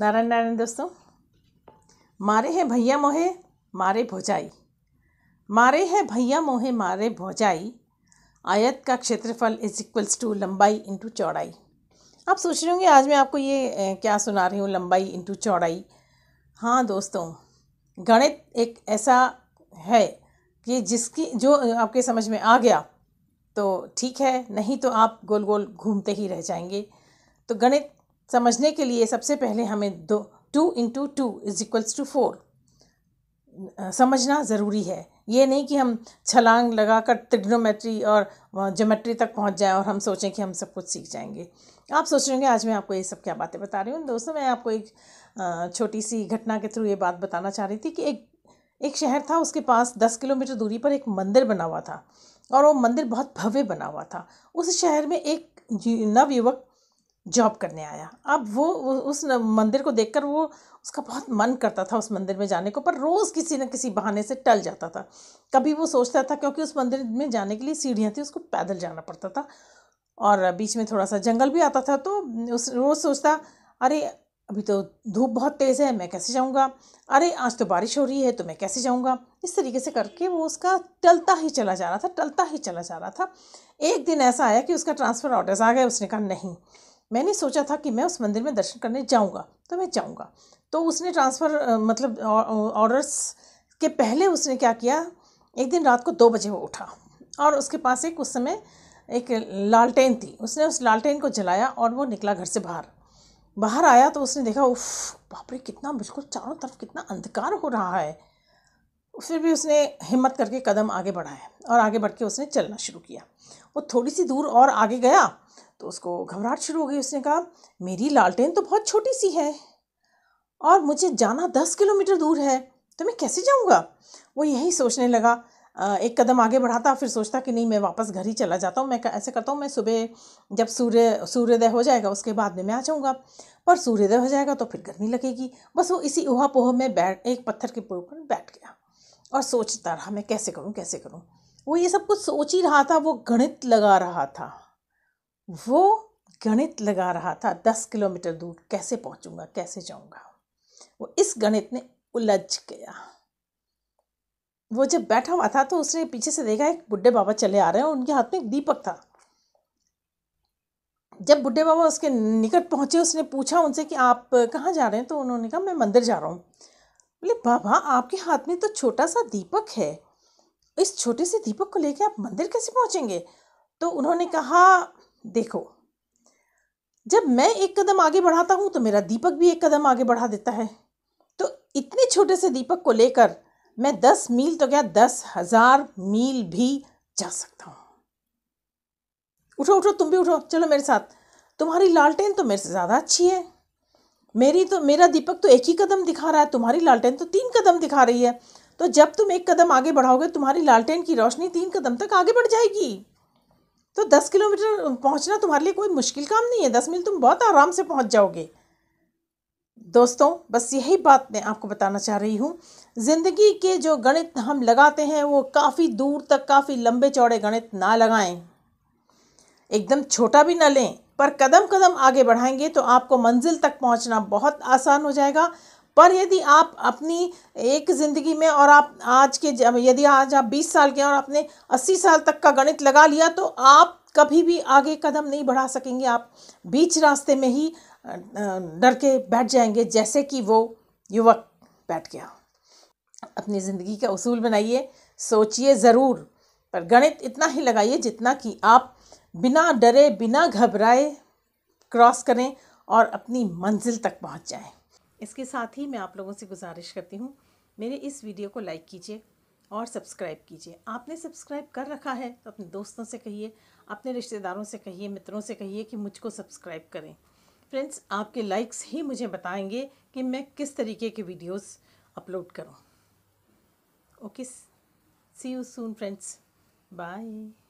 नारायण नारायण दोस्तों मारे हैं भैया मोहे मारे भोजाई मारे हैं भैया मोहे मारे भोजाई आयत का क्षेत्रफल इज इक्वल्स टू लंबाई इंटू चौड़ाई आप सोच रहे होंगे आज मैं आपको ये क्या सुना रही हूँ लंबाई इंटू चौड़ाई हाँ दोस्तों गणित एक ऐसा है कि जिसकी जो आपके समझ में आ गया तो ठीक है नहीं तो आप गोल गोल घूमते ही रह जाएंगे तो गणित समझने के लिए सबसे पहले हमें दो two into two is equals to four समझना ज़रूरी है ये नहीं कि हम छलांग लगाकर त्रिग्नोमेट्री और ज्योमेट्री तक पहुंच जाएं और हम सोचें कि हम सब कुछ सीख जाएंगे आप सोच रहे होंगे आज मैं आपको ये सब क्या बातें बता रही हूँ दोस्तों मैं आपको एक छोटी सी घटना के थ्रू ये बात बताना चाह रही थी कि एक एक शहर था उसके पास दस किलोमीटर दूरी पर एक मंदिर बना हुआ था और वो मंदिर बहुत भव्य बना हुआ था उस शहर में एक नवयुवक जॉब करने आया अब वो उस मंदिर को देखकर वो उसका बहुत मन करता था उस मंदिर में जाने को पर रोज़ किसी न किसी बहाने से टल जाता था कभी वो सोचता था क्योंकि उस मंदिर में जाने के लिए सीढ़ियाँ थी उसको पैदल जाना पड़ता था और बीच में थोड़ा सा जंगल भी आता था तो उस रोज़ सोचता अरे अभी तो धूप बहुत तेज़ है मैं कैसे जाऊँगा अरे आज तो बारिश हो रही है तो मैं कैसे जाऊँगा इस तरीके से करके वो उसका टलता ही चला जा रहा था टलता ही चला जा रहा था एक दिन ऐसा आया कि उसका ट्रांसफ़र ऑर्डर्स आ गए उसने कहा नहीं मैंने सोचा था कि मैं उस मंदिर में दर्शन करने जाऊँगा तो मैं जाऊँगा तो उसने ट्रांसफ़र मतलब ऑर्डर्स के पहले उसने क्या किया एक दिन रात को दो बजे वो उठा और उसके पास एक उस समय एक लालटेन थी उसने उस लालटेन को जलाया और वो निकला घर से बाहर बाहर आया तो उसने देखा उफ बाप रे कितना बिल्कुल चारों तरफ कितना अंधकार हो रहा है फिर भी उसने हिम्मत करके कदम आगे बढ़ाया और आगे बढ़ के उसने चलना शुरू किया वो थोड़ी सी दूर और आगे गया तो उसको घबराहट शुरू हो गई उसने कहा मेरी लालटेन तो बहुत छोटी सी है और मुझे जाना दस किलोमीटर दूर है तो मैं कैसे जाऊँगा वो यही सोचने लगा एक कदम आगे बढ़ाता फिर सोचता कि नहीं मैं वापस घर ही चला जाता हूँ मैं ऐसे करता हूँ मैं सुबह जब सूर्य सूर्योदय हो जाएगा उसके बाद में मैं आ जाऊँगा पर सूर्योदय हो जाएगा तो फिर गर्मी लगेगी बस वो इसी उहा पोह में बैठ एक पत्थर के पोह पर बैठ गया और सोचता रहा मैं कैसे करूँ कैसे करूँ वो ये सब कुछ सोच ही रहा था वो गणित लगा रहा था वो गणित लगा रहा था दस किलोमीटर दूर कैसे पहुंचूंगा कैसे जाऊंगा वो इस गणित ने उलझ गया वो जब बैठा हुआ था तो उसने पीछे से देखा एक बुढ़े बाबा चले आ रहे हैं उनके हाथ में एक दीपक था जब बुढ़े बाबा उसके निकट पहुंचे उसने पूछा उनसे कि आप कहाँ जा रहे हैं तो उन्होंने कहा मैं मंदिर जा रहा हूँ बोले बाबा आपके हाथ में तो छोटा सा दीपक है इस छोटे से दीपक को लेकर आप मंदिर कैसे पहुँचेंगे तो उन्होंने कहा देखो जब मैं एक कदम आगे बढ़ाता हूँ तो मेरा दीपक भी एक कदम आगे बढ़ा देता है तो इतने छोटे से दीपक को लेकर मैं दस मील तो क्या दस हजार मील भी जा सकता हूँ उठो उठो तुम भी उठो चलो मेरे साथ तुम्हारी लालटेन तो मेरे से ज़्यादा अच्छी है मेरी तो मेरा दीपक तो एक ही कदम दिखा रहा है तुम्हारी लालटेन तो तीन कदम दिखा रही है तो जब तुम एक कदम आगे बढ़ाओगे तुम्हारी लालटेन की रोशनी तीन कदम तक आगे बढ़ जाएगी तो दस किलोमीटर पहुंचना तुम्हारे लिए कोई मुश्किल काम नहीं है दस मील तुम बहुत आराम से पहुंच जाओगे दोस्तों बस यही बात मैं आपको बताना चाह रही हूँ ज़िंदगी के जो गणित हम लगाते हैं वो काफ़ी दूर तक काफ़ी लंबे चौड़े गणित ना लगाएं एकदम छोटा भी ना लें पर कदम कदम आगे बढ़ाएंगे तो आपको मंजिल तक पहुंचना बहुत आसान हो जाएगा पर यदि आप अपनी एक ज़िंदगी में और आप आज के यदि आज आप बीस साल के और आपने अस्सी साल तक का गणित लगा लिया तो आप कभी भी आगे कदम नहीं बढ़ा सकेंगे आप बीच रास्ते में ही डर के बैठ जाएंगे जैसे कि वो युवक बैठ गया अपनी ज़िंदगी का उसूल बनाइए सोचिए ज़रूर पर गणित इतना ही लगाइए जितना कि आप बिना डरे बिना घबराए क्रॉस करें और अपनी मंजिल तक पहुंच जाएं इसके साथ ही मैं आप लोगों से गुजारिश करती हूँ मेरे इस वीडियो को लाइक कीजिए और सब्सक्राइब कीजिए आपने सब्सक्राइब कर रखा है तो अपने दोस्तों से कहिए अपने रिश्तेदारों से कहिए मित्रों से कहिए कि मुझको सब्सक्राइब करें फ्रेंड्स आपके लाइक्स ही मुझे बताएंगे कि मैं किस तरीके के वीडियोस अपलोड करूं। Okay see you soon friends bye